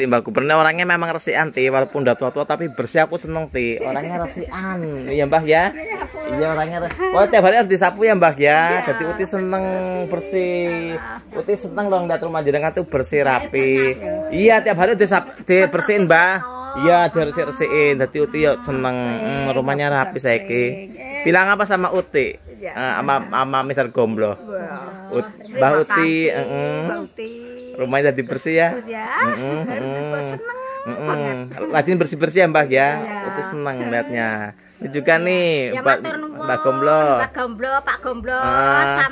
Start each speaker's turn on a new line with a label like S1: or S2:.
S1: Ti mbakku pernah orangnya memang resian anti walaupun udah tua-tua tapi bersih aku seneng ti orangnya resian iya mbah ya iya orangnya oh tiap hari harus disapu ya mbah ya iya. jadi uti seneng bersih iya. uti seneng dong lihat rumah jenengan tuh bersih iya, rapi iya tiap
S2: hari disap dibersihin mbah
S1: iya harus bersihin jadi uti ya seneng mm, rumahnya rapi saya bilang apa sama uti eh, sama sama mister gomblo
S3: Uti Mbah Uti,
S1: rumahnya jadi bersih ya. Ya. Mm bersih bersih ya Mbak ya. ya. Itu senang liatnya. Ini juga iya. nih ya, Mbak Gomblo. Mbak
S4: Gomblo, Pak Gomblo, ah. sama